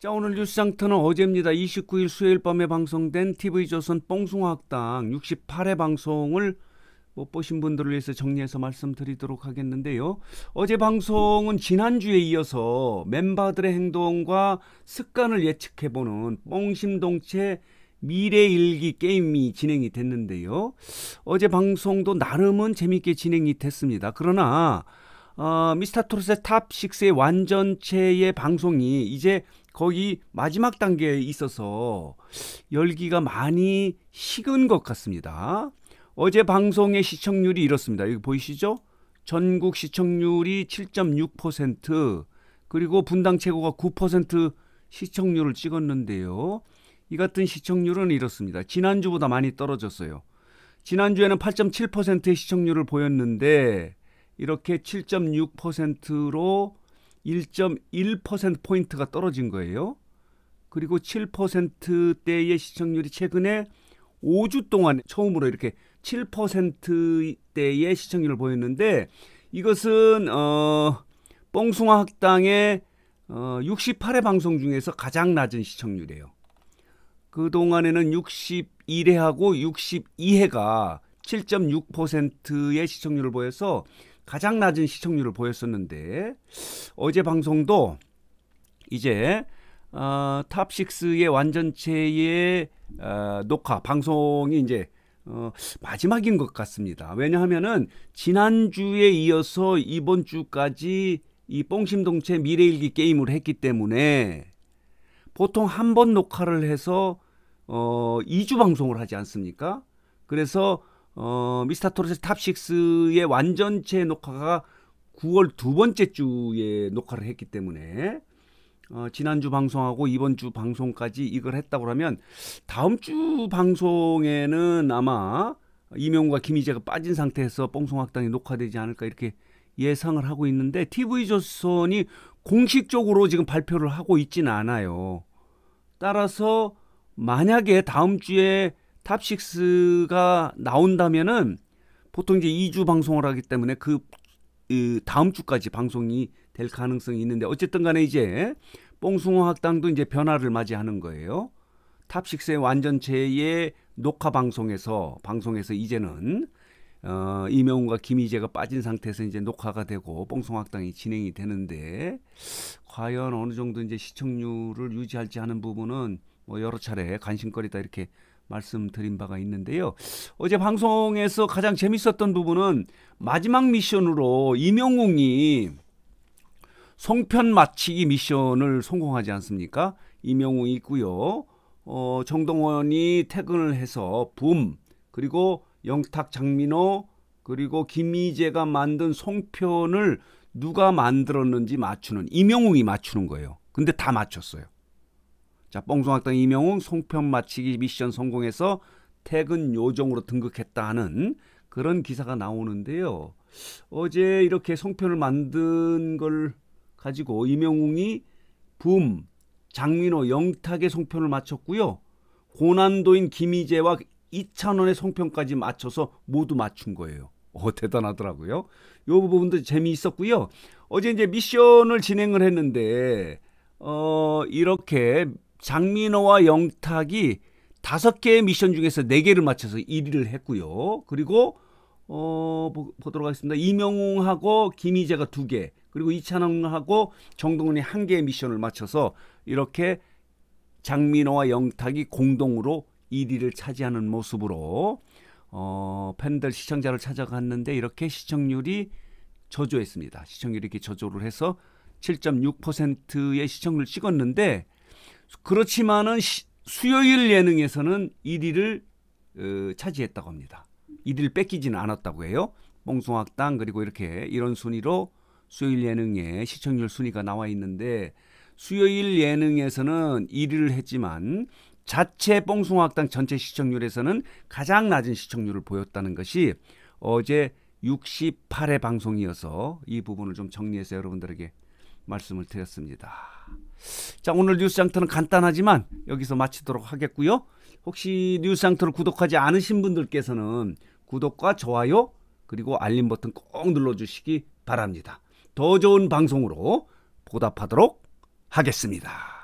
자 오늘 뉴스장터는 어제입니다. 29일 수요일 밤에 방송된 TV조선 뽕숭아학당 68회 방송을 못 뭐 보신 분들을 위해서 정리해서 말씀드리도록 하겠는데요. 어제 방송은 지난주에 이어서 멤버들의 행동과 습관을 예측해보는 뽕심동체 미래일기 게임이 진행이 됐는데요. 어제 방송도 나름은 재밌게 진행이 됐습니다. 그러나 어, 미스터 트롯의 탑6의 완전체의 방송이 이제 거기 마지막 단계에 있어서 열기가 많이 식은 것 같습니다. 어제 방송의 시청률이 이렇습니다. 여기 보이시죠? 전국 시청률이 7.6% 그리고 분당 최고가 9% 시청률을 찍었는데요. 이 같은 시청률은 이렇습니다. 지난주보다 많이 떨어졌어요. 지난주에는 8.7%의 시청률을 보였는데 이렇게 7.6%로 1.1%포인트가 떨어진 거예요. 그리고 7%대의 시청률이 최근에 5주 동안 처음으로 이렇게 7%대의 시청률을 보였는데 이것은 어 뽕숭아 학당의 어 68회 방송 중에서 가장 낮은 시청률이에요. 그동안에는 61회하고 62회가 17.6%의 시청률을 보여서 가장 낮은 시청률을 보였었는데 어제 방송도 이제 어, 탑6의 완전체의 어, 녹화 방송이 이제 어, 마지막인 것 같습니다. 왜냐하면은 지난주에 이어서 이번 주까지 이 뽕심동체 미래일기 게임을 했기 때문에 보통 한 번 녹화를 해서 어, 2주 방송을 하지 않습니까? 그래서 어, 미스터 토르스 탑6의 완전체 녹화가 9월 두 번째 주에 녹화를 했기 때문에 어, 지난주 방송하고 이번 주 방송까지 이걸 했다고 하면 다음 주 방송에는 아마 이명과 김희재가 빠진 상태에서 뽕송학당이 녹화되지 않을까 이렇게 예상을 하고 있는데 TV조선이 공식적으로 지금 발표를 하고 있지는 않아요. 따라서 만약에 다음 주에 탑식스가 나온다면은 보통 이제 2주 방송을 하기 때문에 그, 그 다음 주까지 방송이 될 가능성이 있는데 어쨌든 간에 이제 뽕숭어 학당도 이제 변화를 맞이하는 거예요. 탑식스의 완전체의 녹화 방송에서 방송에서 이제는 어, 이명훈과 김희재가 빠진 상태에서 이제 녹화가 되고 뽕송학당이 진행이 되는데 과연 어느 정도 이제 시청률을 유지할지 하는 부분은 뭐 여러 차례 관심거리다 이렇게 말씀드린 바가 있는데요. 어제 방송에서 가장 재밌었던 부분은 마지막 미션으로 이명웅이 송편 마치기 미션을 성공하지 않습니까? 이명웅이 있고요. 어, 정동원이 퇴근을 해서 붐 그리고 영탁 장민호 그리고 김희재가 만든 송편을 누가 만들었는지 맞추는 이명웅이 맞추는 거예요. 근데 다 맞췄어요. 자, 뽕송학당 이명웅 송편 마치기 미션 성공해서 퇴근 요정으로 등극했다는 그런 기사가 나오는데요. 어제 이렇게 송편을 만든 걸 가지고 이명웅이 붐, 장민호, 영탁의 송편을 마쳤고요 고난도인 김희재와 이찬원의 송편까지 맞춰서 모두 맞춘 거예요. 어, 대단하더라고요. 요 부분도 재미있었고요. 어제 이제 미션을 진행을 했는데 어, 이렇게 장민호와 영탁이 다섯 개의 미션 중에서 네 개를 맞춰서 1위를 했고요. 그리고 어 보도록 하겠습니다. 이명웅하고 김희재가 두 개, 그리고 이찬웅하고 정동훈이 한 개의 미션을 맞춰서 이렇게 장민호와 영탁이 공동으로 1위를 차지하는 모습으로 어 팬들 시청자를 찾아갔는데 이렇게 시청률이 저조했습니다. 시청률이 이렇게 저조를 해서 7.6%의 시청률을 찍었는데 그렇지만은 수요일 예능에서는 1위를 어, 차지했다고 합니다. 1위를 뺏기지는 않았다고 해요. 뽕송학당 그리고 이렇게 이런 순위로 수요일 예능의 시청률 순위가 나와 있는데 수요일 예능에서는 1위를 했지만 자체 뽕숭아당 전체 시청률에서는 가장 낮은 시청률을 보였다는 것이 어제 68회 방송이어서 이 부분을 좀 정리해서 여러분들에게 말씀을 드렸습니다. 자, 오늘 뉴스 장터는 간단하지만 여기서 마치도록 하겠고요. 혹시 뉴스 장터를 구독하지 않으신 분들께서는 구독과 좋아요 그리고 알림 버튼 꼭 눌러주시기 바랍니다. 더 좋은 방송으로 보답하도록 하겠습니다.